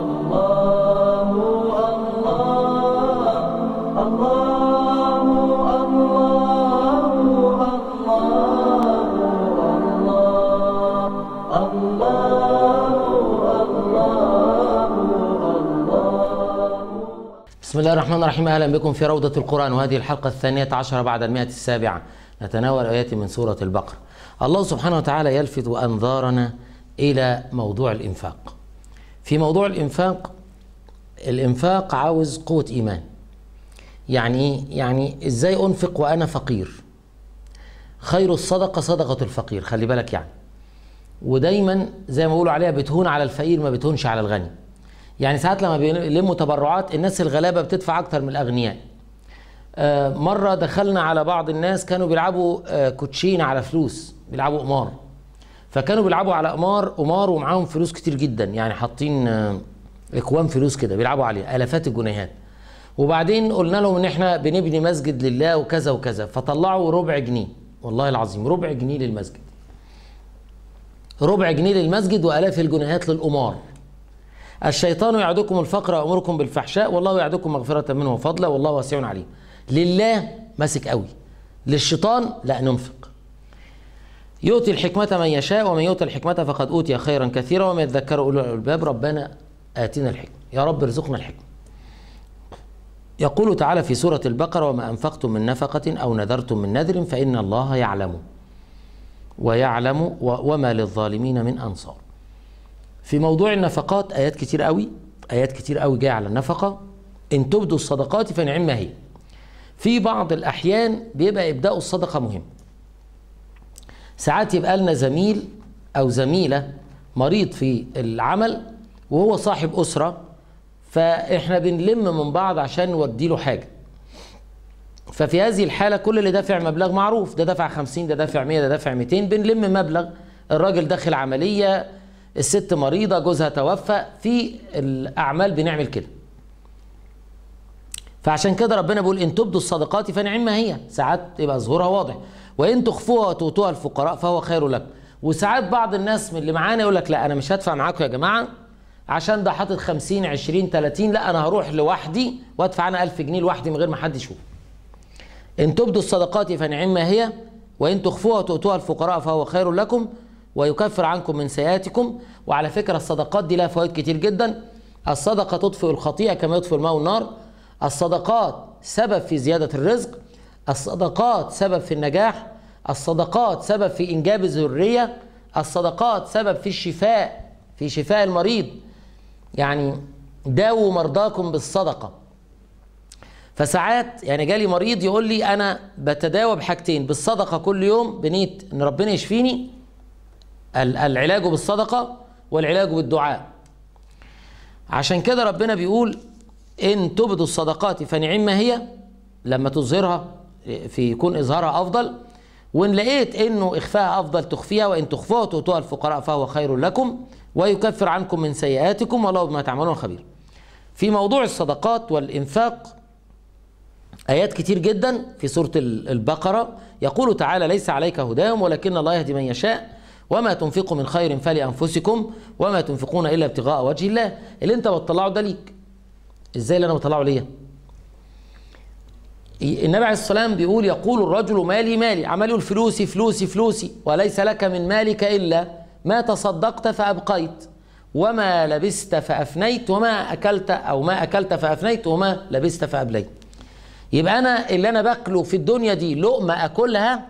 بسم الله الرحمن الرحيم أهلا بكم في روضة القرآن وهذه الحلقة الثانية عشرة بعد المئة السابعة نتناول آيات من سورة البقرة الله سبحانه وتعالى يلفت أنظارنا إلى موضوع الإنفاق في موضوع الإنفاق الإنفاق عاوز قوة إيمان يعني إيه؟ يعني إزاي أنفق وأنا فقير خير الصدقة صدقة الفقير خلي بالك يعني ودايما زي ما بيقولوا عليها بتهون على الفقير ما بتهونش على الغني يعني ساعات لما بيلموا تبرعات الناس الغلابة بتدفع أكتر من الأغنياء آه، مرة دخلنا على بعض الناس كانوا بيلعبوا آه، كوتشينة على فلوس بيلعبوا قمار فكانوا بيلعبوا على قمار قمار ومعاهم فلوس كتير جدا يعني حاطين اكوام آه، فلوس كده بيلعبوا عليها الافات الجنيهات وبعدين قلنا لهم ان احنا بنبني مسجد لله وكذا وكذا فطلعوا ربع جنيه والله العظيم ربع جنيه للمسجد ربع جنيه للمسجد والاف الجنيهات للقمار الشيطان يعدكم الفقر ويامركم بالفحشاء والله يعدكم مغفره منه وفضلا والله واسع عليم لله ماسك قوي للشيطان لا ننفق يؤتي الحكمة من يشاء ومن يؤتى الحكمة فقد أوتي خيرا كثيرا وما يذكر أولو الألباب ربنا آتنا الحكمة يا رب ارزقنا الحكمة يقول تعالى في سورة البقرة وما أنفقتم من نفقة أو نذرتم من نذر فإن الله يعلم ويعلم وما للظالمين من أنصار في موضوع النفقات آيات كتير قوي آيات كتير قوي جاية على النفقة إن تبدوا الصدقات فنعم هي في بعض الأحيان بيبقى إبداء الصدقة مهم ساعات يبقى لنا زميل أو زميلة مريض في العمل وهو صاحب أسرة فإحنا بنلم من بعض عشان نودي له حاجة ففي هذه الحالة كل اللي دافع مبلغ معروف ده دفع 50 ده دافع 100 ده دافع 200 بنلم مبلغ الراجل داخل عملية الست مريضة جوزها توفى في الأعمال بنعمل كده فعشان كده ربنا بيقول إن تبدوا الصدقات فنعم هي ساعات يبقى ظهورها واضح وإن تخفوها وتؤتوها الفقراء فهو خير لكم وساعات بعض الناس من اللي معانا يقول لك لا أنا مش هدفع معاكم يا جماعة عشان ده حاطط 50 20 30 لا أنا هروح لوحدي وأدفع أنا 1000 جنيه لوحدي من غير ما حد يشوف إن تبدوا الصدقات فنعم ما هي وإن تخفوها وتؤتوها الفقراء فهو خير لكم ويكفر عنكم من سيئاتكم وعلى فكرة الصدقات دي لها فوائد كتير جدا الصدقة تطفئ الخطيئة كما يطفئ الماء والنار الصدقات سبب في زيادة الرزق الصدقات سبب في النجاح الصدقات سبب في إنجاب الذرية الصدقات سبب في الشفاء في شفاء المريض يعني داووا مرضاكم بالصدقة فساعات يعني جالي مريض يقول لي أنا بتداوى بحاجتين بالصدقة كل يوم بنية إن ربنا يشفيني العلاج بالصدقة والعلاج بالدعاء عشان كده ربنا بيقول إن تبدوا الصدقات فنعم ما هي لما تظهرها في يكون إظهارها أفضل وإن لقيت إنه إخفاء أفضل تخفيها وإن تخفوها وتؤتوها الفقراء فهو خير لكم ويكفر عنكم من سيئاتكم والله بما تعملون خبير في موضوع الصدقات والإنفاق آيات كتير جدا في سورة البقرة يقول تعالى ليس عليك هداهم ولكن الله يهدي من يشاء وما تنفقوا من خير فلأنفسكم وما تنفقون إلا ابتغاء وجه الله اللي أنت بتطلعه ده ليك إزاي اللي أنا بطلعه ليه النبي عليه الصلاة والسلام بيقول يقول الرجل مالي مالي عمله الفلوسي فلوسي فلوسي فلوسي وليس لك من مالك إلا ما تصدقت فأبقيت وما لبست فأفنيت وما أكلت أو ما أكلت فأفنيت وما لبست فأبليت يبقى أنا اللي أنا باكله في الدنيا دي لقمة أكلها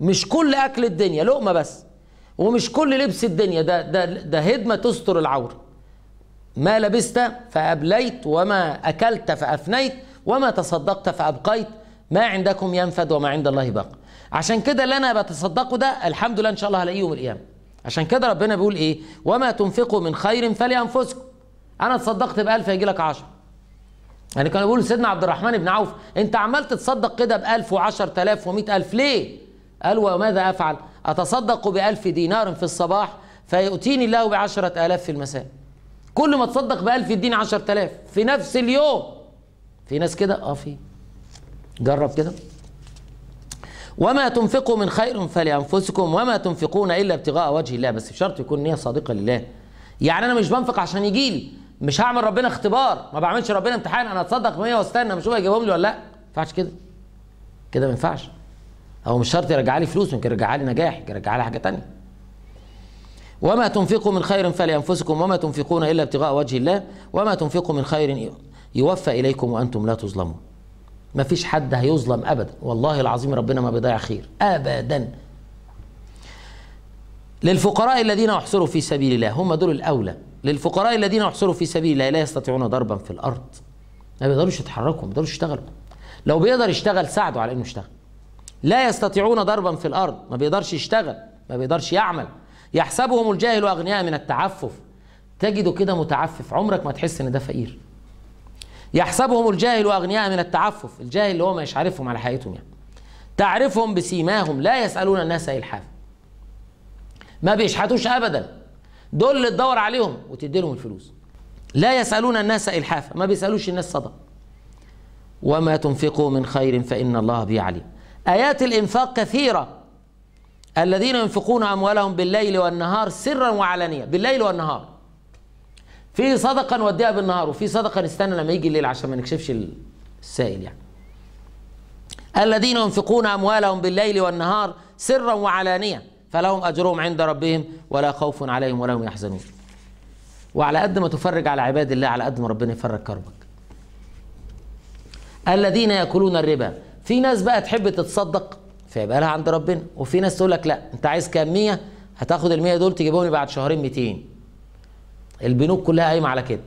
مش كل أكل الدنيا لقمة بس ومش كل لبس الدنيا ده ده ده هدمة تستر العورة ما لبست فأبليت وما أكلت فأفنيت وما تصدقت فأبقيت ما عندكم ينفد وما عند الله باق عشان كده اللي انا بتصدقه ده الحمد لله ان شاء الله هلاقيه يوم القيامه عشان كده ربنا بيقول ايه وما تنفقوا من خير فلانفسكم انا تصدقت ب 1000 هيجي لك 10 يعني كانوا بيقولوا سيدنا عبد الرحمن بن عوف انت عمال تتصدق كده ب 1000 و ومئة و100000 ليه قال وماذا افعل اتصدق ب 1000 دينار في الصباح فيؤتيني الله ب 10000 في المساء كل ما تصدق ب 1000 يديني 10000 في نفس اليوم في ناس كده اه في جرب كده وما تنفقوا من خير فلانفسكم وما تنفقون الا ابتغاء وجه الله بس بشرط يكون نيه صادقه لله يعني انا مش بنفق عشان يجي لي مش هعمل ربنا اختبار ما بعملش ربنا امتحان انا اتصدق 100 واستنى مش هو يجيبهم لي ولا لا ما ينفعش كده كده ما ينفعش هو مش شرط يرجع لي فلوس ممكن يرجع لي نجاح يرجع لي حاجه ثانيه وما تنفقوا من خير فلانفسكم وما تنفقون الا ابتغاء وجه الله وما تنفقوا من خير يوفى إليكم وأنتم لا تظلمون ما فيش حد هيظلم أبدا والله العظيم ربنا ما بيضيع خير أبدا للفقراء الذين احصروا في سبيل الله هم دول الاولى للفقراء الذين احصروا في سبيل الله لا يستطيعون ضربا في الارض ما بيقدروش يتحركوا ما بيقدروش يشتغلوا لو بيقدر يشتغل ساعده على انه يشتغل لا يستطيعون ضربا في الارض ما بيقدرش يشتغل ما بيقدرش يعمل يحسبهم الجاهل اغنياء من التعفف تجده كده متعفف عمرك ما تحس ان ده فقير يحسبهم الجاهل أغنياء من التعفف الجاهل اللي هو مش عارفهم على حقيقتهم يعني تعرفهم بسيماهم لا يسألون الناس إلحافا ما بيشحتوش أبدا دول اللي تدور عليهم وتدي لهم الفلوس لا يسألون الناس إلحافا ما بيسألوش الناس صدق وما تنفقوا من خير فإن الله به عليم آيات الإنفاق كثيرة الذين ينفقون أموالهم بالليل والنهار سرا وعلانية بالليل والنهار في صدقه نوديها بالنهار وفي صدقه نستنى لما يجي الليل عشان ما نكشفش السائل يعني الذين ينفقون اموالهم بالليل والنهار سرا وعلانيه فلهم اجرهم عند ربهم ولا خوف عليهم ولا هم يحزنون وعلى قد ما تفرج على عباد الله على قد ما ربنا يفرج كربك الذين ياكلون الربا في ناس بقى تحب تتصدق فيبقى لها عند ربنا وفي ناس تقول لك لا انت عايز كام 100 هتاخد ال 100 دول تجيبهم لي بعد شهرين 200 البنوك كلها قايمه على كده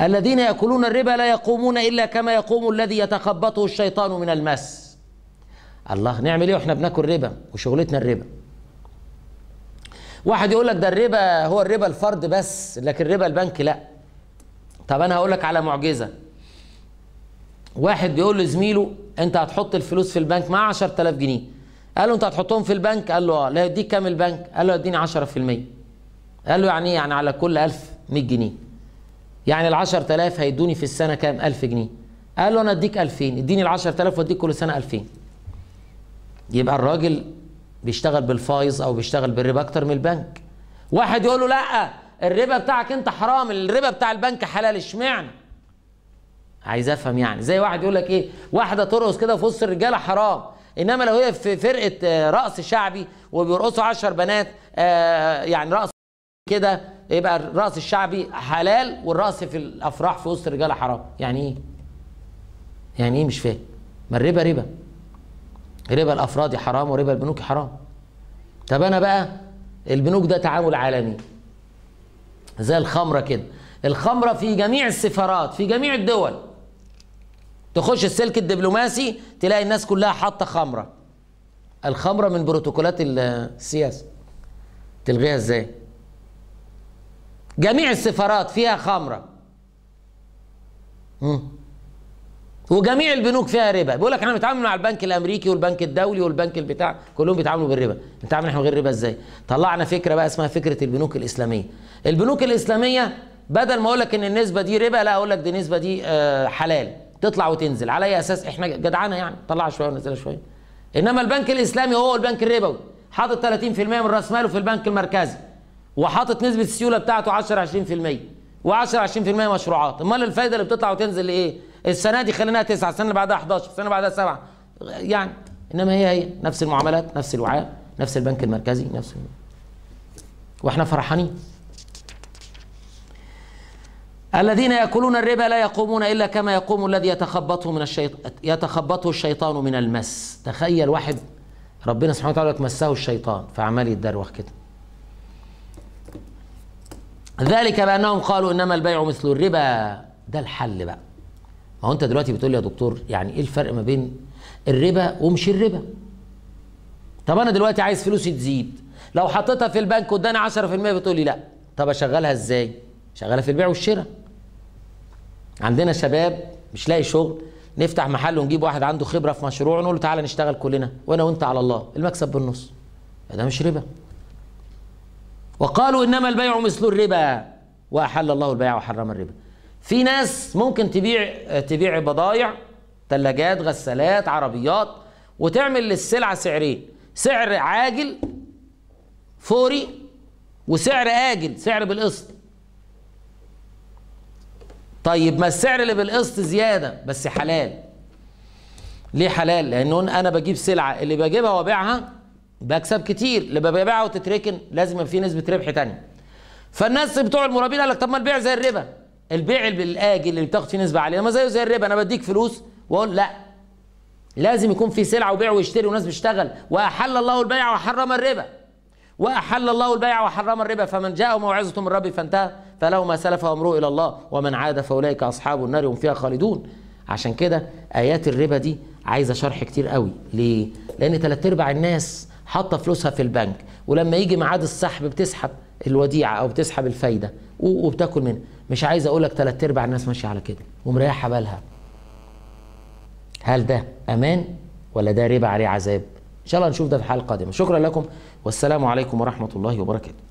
الذين ياكلون الربا لا يقومون الا كما يقوم الذي يتخبطه الشيطان من المس الله نعمل ايه واحنا بناكل ربا وشغلتنا الربا واحد يقول لك ده الربا هو الربا الفرد بس لكن ربا البنك لا طب انا هقول لك على معجزه واحد بيقول لزميله انت هتحط الفلوس في البنك معاه 10000 جنيه قال له انت هتحطهم في البنك قال له اه لا يديك كام البنك قال له اديني 10% قال له يعني ايه يعني على كل 1000 100 جنيه يعني ال 10000 هيدوني في السنه كام 1000 جنيه قال له انا اديك 2000 اديني ال 10000 واديك كل سنه 2000 يبقى الراجل بيشتغل بالفايز او بيشتغل بالربا اكتر من البنك واحد يقول له لا الربا بتاعك انت حرام الربا بتاع البنك حلال اشمعنى عايز افهم يعني زي واحد يقول لك ايه واحده ترقص كده في وسط الرجاله حرام انما لو هي في فرقه آه، رقص شعبي وبيرقصوا 10 بنات آه، يعني رقص كده يبقى الرقص الشعبي حلال والرقص في الافراح في وسط الرجاله حرام يعني ايه يعني ايه مش فاهم ما الربا ربا ربا الافراد حرام وربا البنوك حرام طب انا بقى البنوك ده تعامل عالمي زي الخمره كده الخمره في جميع السفارات في جميع الدول تخش السلك الدبلوماسي تلاقي الناس كلها حاطه خمره الخمره من بروتوكولات السياسه تلغيها ازاي جميع السفارات فيها خمرة وجميع البنوك فيها ربا بيقول لك احنا بنتعامل مع البنك الامريكي والبنك الدولي والبنك البتاع كلهم بيتعاملوا بالربا بنتعامل احنا غير ربا ازاي طلعنا فكره بقى اسمها فكره البنوك الاسلاميه البنوك الاسلاميه بدل ما اقول لك ان النسبه دي ربا لا اقول لك دي النسبه دي آه، حلال تطلع وتنزل على اي اساس احنا جدعانه يعني طلعها شويه ونزلها شويه انما البنك الاسلامي هو البنك الربوي حاطط 30% من راس ماله في البنك المركزي وحاطط نسبه السيوله بتاعته 10 20% و10 20% مشروعات امال الفايده اللي بتطلع وتنزل لايه السنه دي خليناها 9 السنه اللي بعدها 11 السنه اللي بعدها 7 يعني انما هي هي نفس المعاملات نفس الوعاء نفس البنك المركزي نفس واحنا فرحانين الذين ياكلون الربا لا يقومون الا كما يقوم الذي يتخبطه من الشيطان يتخبطه الشيطان من المس تخيل واحد ربنا سبحانه وتعالى مسه الشيطان فعمال يتدروخ كده ذلك بانهم قالوا انما البيع مثل الربا ده الحل بقى ما هو انت دلوقتي بتقول لي يا دكتور يعني ايه الفرق ما بين الربا ومش الربا طب انا دلوقتي عايز فلوسي تزيد لو حطيتها في البنك واداني 10% بتقول لي لا طب اشغلها ازاي شغالها في البيع والشراء عندنا شباب مش لاقي شغل نفتح محل ونجيب واحد عنده خبره في مشروع نقول له تعالى نشتغل كلنا وانا وانت على الله المكسب بالنص ده مش ربا وقالوا إنما البيع مثل الربا وأحل الله البيع وحرم الربا في ناس ممكن تبيع تبيع بضايع ثلاجات غسالات عربيات وتعمل للسلعة سعرين سعر عاجل فوري وسعر آجل سعر بالقسط طيب ما السعر اللي بالقسط زيادة بس حلال ليه حلال لأنه أنا بجيب سلعة اللي بجيبها وبيعها بكسب كتير لما ببيعها وتتركن لازم يبقى في نسبه ربح ثانيه فالناس بتوع المرابين قال لك طب ما البيع زي الربا البيع بالاجل اللي بتاخد فيه نسبه عاليه ما زيه زي الربا انا بديك فلوس واقول لا لازم يكون في سلعه وبيع ويشتري وناس بتشتغل واحل الله البيع وحرم الربا واحل الله البيع وحرم الربا فمن جاءه موعظه من ربه فانتهى فله ما سلف امره الى الله ومن عاد فاولئك اصحاب النار هم فيها خالدون عشان كده ايات الربا دي عايزه شرح كتير قوي ليه لان ثلاث ارباع الناس حاطه فلوسها في البنك ولما يجي ميعاد السحب بتسحب الوديعه او بتسحب الفايده وبتاكل منها مش عايز اقول لك ثلاث ارباع الناس ماشيه على كده ومريحه بالها هل ده امان ولا ده ربا عليه عذاب ان شاء الله نشوف ده في الحلقه القادمه شكرا لكم والسلام عليكم ورحمه الله وبركاته